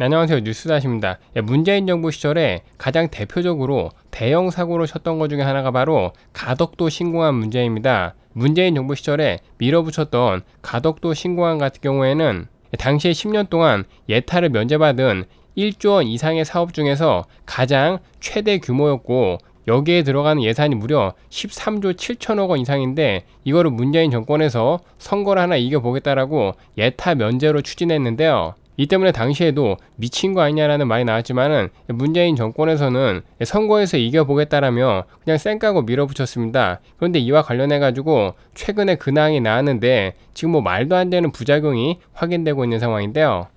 안녕하세요 뉴스다십니다 예, 문재인 정부 시절에 가장 대표적으로 대형 사고로 쳤던 것 중에 하나가 바로 가덕도 신공항 문제입니다 문재인 정부 시절에 밀어붙였던 가덕도 신공항 같은 경우에는 당시에 10년 동안 예타를 면제받은 1조 원 이상의 사업 중에서 가장 최대 규모였고 여기에 들어가는 예산이 무려 13조 7천억 원 이상인데 이거를 문재인 정권에서 선거를 하나 이겨보겠다라고 예타 면제로 추진했는데요 이 때문에 당시에도 미친 거 아니냐라는 말이 나왔지만 문재인 정권에서는 선거에서 이겨보겠다라며 그냥 쌩까고 밀어붙였습니다. 그런데 이와 관련해가지고 최근에 근황이 나왔는데 지금 뭐 말도 안 되는 부작용이 확인되고 있는 상황인데요.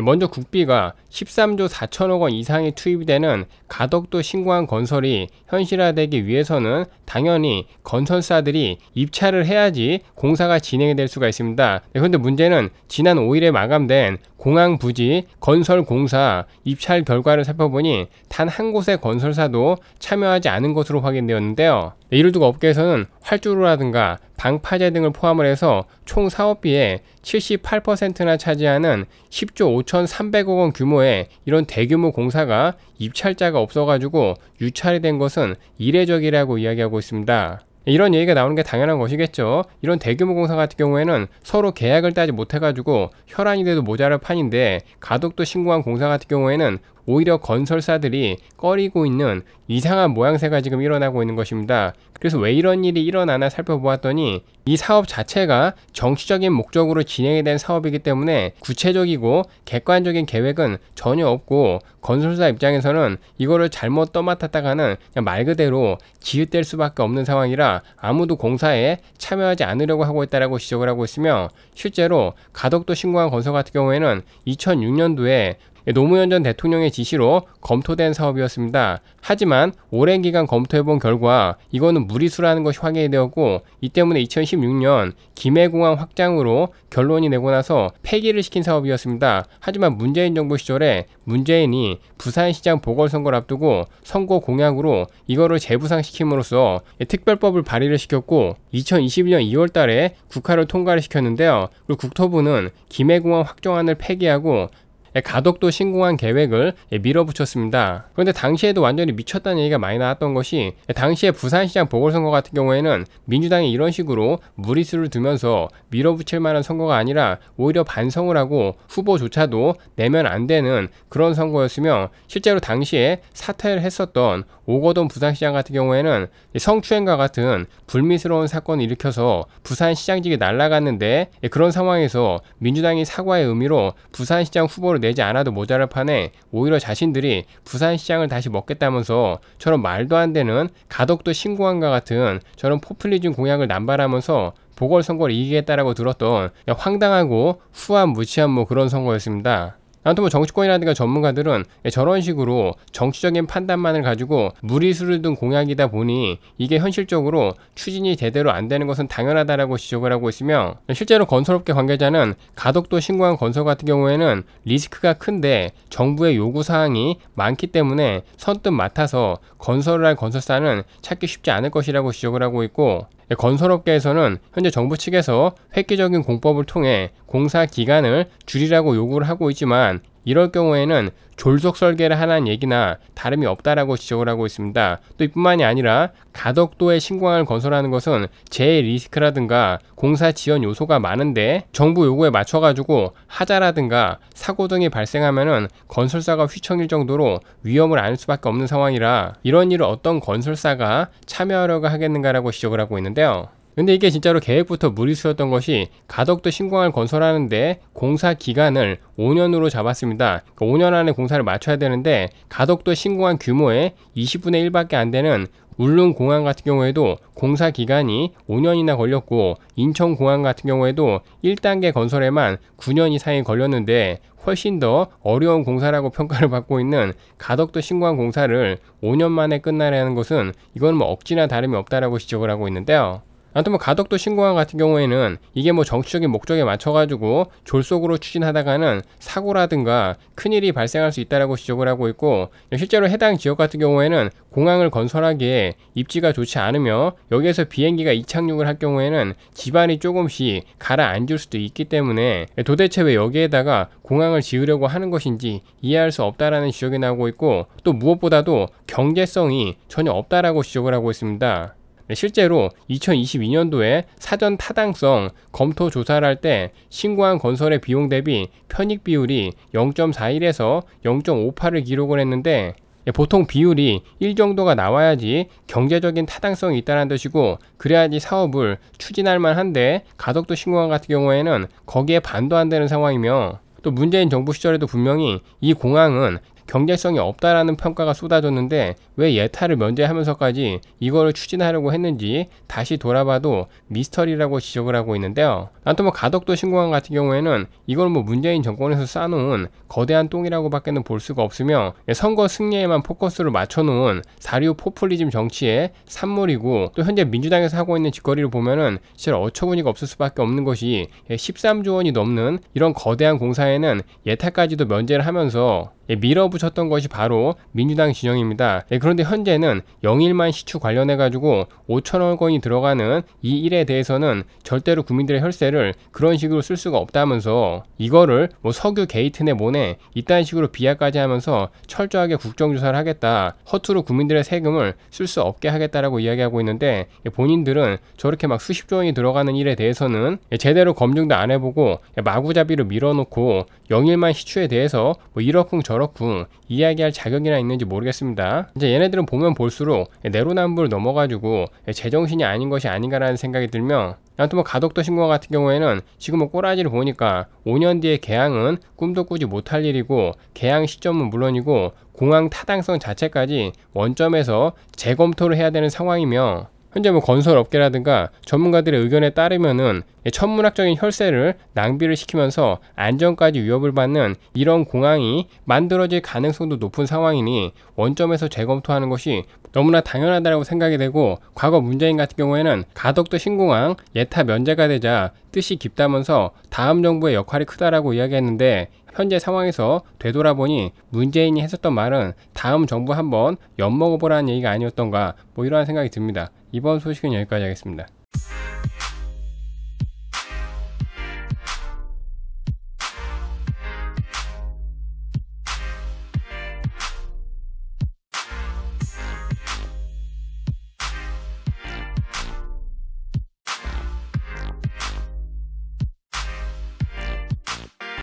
먼저 국비가 13조 4천억 원 이상이 투입되는 가덕도 신공항 건설이 현실화되기 위해서는 당연히 건설사들이 입찰을 해야지 공사가 진행이 될 수가 있습니다. 네, 그런데 문제는 지난 5일에 마감된 공항 부지 건설 공사 입찰 결과를 살펴보니 단 한 곳의 건설사도 참여하지 않은 것으로 확인되었는데요. 네, 이를 두고 업계에서는 활주로라든가 방파제 등을 포함을 해서 총 사업비의 78%나 차지하는 10조 5,300억 원 규모의 이런 대규모 공사가 입찰자가 없어가지고 유찰이 된 것은 이례적이라고 이야기하고 있습니다. 이런 얘기가 나오는 게 당연한 것이겠죠. 이런 대규모 공사 같은 경우에는 서로 계약을 따지 못해가지고 혈안이 돼도 모자랄 판인데 가덕도 신고한 공사 같은 경우에는 오히려 건설사들이 꺼리고 있는 이상한 모양새가 지금 일어나고 있는 것입니다. 그래서 왜 이런 일이 일어나나 살펴보았더니 이 사업 자체가 정치적인 목적으로 진행이 된 사업이기 때문에 구체적이고 객관적인 계획은 전혀 없고 건설사 입장에서는 이거를 잘못 떠맡았다가는 말 그대로 지읒될 수밖에 없는 상황이라 아무도 공사에 참여하지 않으려고 하고 있다라고 지적을 하고 있으며 실제로 가덕도 신공항 건설 같은 경우에는 2006년도에 노무현 전 대통령의 지시로 검토된 사업이었습니다. 하지만 오랜 기간 검토해본 결과 이거는 무리수라는 것이 확인되었고 이 때문에 2016년 김해공항 확장으로 결론이 내고 나서 폐기를 시킨 사업이었습니다. 하지만 문재인 정부 시절에 문재인이 부산시장 보궐선거를 앞두고 선거 공약으로 이거를 재부상시킴으로써 특별법을 발의를 시켰고 2021년 2월 달에 국회를 통과를 시켰는데요. 그리고 국토부는 김해공항 확정안을 폐기하고 예, 가덕도 신공항 계획을 예, 밀어붙였습니다. 그런데 당시에도 완전히 미쳤다는 얘기가 많이 나왔던 것이 예, 당시에 부산시장 보궐선거 같은 경우에는 민주당이 이런 식으로 무리수를 두면서 밀어붙일 만한 선거가 아니라 오히려 반성을 하고 후보조차도 내면 안 되는 그런 선거였으며 실제로 당시에 사퇴를 했었던 오거돈 부산시장 같은 경우에는 성추행과 같은 불미스러운 사건을 일으켜서 부산시장직이 날라갔는데 그런 상황에서 민주당이 사과의 의미로 부산시장 후보를 내지 않아도 모자랄 판에 오히려 자신들이 부산시장을 다시 먹겠다면서 저런 말도 안 되는 가덕도 신공항과 같은 저런 포퓰리즘 공약을 남발하면서 보궐선거를 이기겠다라고 들었던 황당하고 후한 무치한 뭐 그런 선거였습니다. 아무튼 뭐 정치권이라든가 전문가들은 예, 저런 식으로 정치적인 판단만을 가지고 무리수를 둔 공약이다 보니 이게 현실적으로 추진이 제대로 안 되는 것은 당연하다라고 지적을 하고 있으며 실제로 건설업계 관계자는 가덕도 신공항 건설 같은 경우에는 리스크가 큰데 정부의 요구 사항이 많기 때문에 선뜻 맡아서 건설을 할 건설사는 찾기 쉽지 않을 것이라고 지적을 하고 있고 예, 건설업계에서는 현재 정부 측에서 획기적인 공법을 통해 공사 기간을 줄이라고 요구를 하고 있지만 이럴 경우에는 졸속 설계를 하라는 얘기나 다름이 없다라고 지적을 하고 있습니다. 또 이뿐만이 아니라 가덕도에 신공항을 건설하는 것은 재해 리스크라든가 공사 지연 요소가 많은데 정부 요구에 맞춰가지고 하자라든가 사고 등이 발생하면은 건설사가 휘청일 정도로 위험을 안을 수밖에 없는 상황이라 이런 일을 어떤 건설사가 참여하려고 하겠는가라고 지적을 하고 있는데요. 근데 이게 진짜로 계획부터 무리수였던 것이 가덕도 신공항을 건설하는데 공사 기간을 5년으로 잡았습니다. 5년 그러니까 안에 공사를 마쳐야 되는데 가덕도 신공항 규모의 20분의 1밖에 안 되는 울릉공항 같은 경우에도 공사 기간이 5년이나 걸렸고 인천공항 같은 경우에도 1단계 건설에만 9년 이상이 걸렸는데 훨씬 더 어려운 공사라고 평가를 받고 있는 가덕도 신공항 공사를 5년 만에 끝나려는 것은 이건 뭐 억지나 다름이 없다라고 지적을 하고 있는데요. 아무튼 뭐 가덕도 신공항 같은 경우에는 이게 뭐 정치적인 목적에 맞춰가지고 졸속으로 추진하다가는 사고라든가 큰일이 발생할 수 있다라고 지적을 하고 있고 실제로 해당 지역 같은 경우에는 공항을 건설하기에 입지가 좋지 않으며 여기에서 비행기가 이착륙을 할 경우에는 집안이 조금씩 가라앉을 수도 있기 때문에 도대체 왜 여기에다가 공항을 지으려고 하는 것인지 이해할 수 없다라는 지적이 나오고 있고 또 무엇보다도 경제성이 전혀 없다라고 지적을 하고 있습니다. 네, 실제로 2022년도에 사전 타당성 검토 조사를 할 때 신고한 건설의 비용 대비 편익 비율이 0.41에서 0.58을 기록을 했는데 예, 보통 비율이 1 정도가 나와야지 경제적인 타당성이 있다는 뜻이고 그래야지 사업을 추진할 만한데 가덕도 신공항 같은 경우에는 거기에 반도 안 되는 상황이며 또 문재인 정부 시절에도 분명히 이 공항은 경제성이 없다라는 평가가 쏟아졌는데 왜 예타를 면제하면서까지 이거를 추진하려고 했는지 다시 돌아봐도 미스터리라고 지적을 하고 있는데요. 난또뭐 가덕도 신공항 같은 경우에는 이걸 뭐 문재인 정권에서 쌓아놓은 거대한 똥이라고밖에는 볼 수가 없으며 예, 선거 승리에만 포커스를 맞춰놓은 사류 포퓰리즘 정치의 산물이고 또 현재 민주당에서 하고 있는 짓거리를 보면은 실짜 어처구니가 없을 수밖에 없는 것이 13조 예, 원이 넘는 이런 거대한 공사에는 예타까지도 면제를 하면서 예, 밀어붙였던 것이 바로 민주당 진영입니다. 예, 그런데 현재는 영일만 시추 관련해 가지고 5천억 원이 들어가는 이 일에 대해서는 절대로 국민들의 혈세를 그런 식으로 쓸 수가 없다면서 이거를 뭐 석유 게이트네 뭐네 이딴 식으로 비하까지 하면서 철저하게 국정조사를 하겠다 허투루 국민들의 세금을 쓸 수 없게 하겠다라고 이야기하고 있는데 예, 본인들은 저렇게 막 수십조 원이 들어가는 일에 대해서는 제대로 검증도 안 해보고 마구잡이로 밀어놓고 영일만 시추에 대해서 뭐 1억 흥 저렇고 이야기할 자격이나 있는지 모르겠습니다. 이제 얘네들은 보면 볼수록 내로남불 넘어가지고 제정신이 아닌 것이 아닌가라는 생각이 들며 아무튼 뭐 가덕도 신공 같은 경우에는 지금 뭐 꼬라지를 보니까 5년 뒤에 개항은 꿈도 꾸지 못할 일이고 개항 시점은 물론이고 공항 타당성 자체까지 원점에서 재검토를 해야 되는 상황이며 현재 뭐 건설업계라든가 전문가들의 의견에 따르면은 천문학적인 혈세를 낭비를 시키면서 안전까지 위협을 받는 이런 공항이 만들어질 가능성도 높은 상황이니 원점에서 재검토하는 것이 너무나 당연하다고 생각이 되고 과거 문재인 같은 경우에는 가덕도 신공항 예타 면제가 되자 뜻이 깊다면서 다음 정부의 역할이 크다라고 이야기했는데 현재 상황에서 되돌아보니 문재인이 했었던 말은 다음 정부 한번 엿먹어보라는 얘기가 아니었던가 뭐 이러한 생각이 듭니다. 이번 소식은 여기까지 하겠습니다.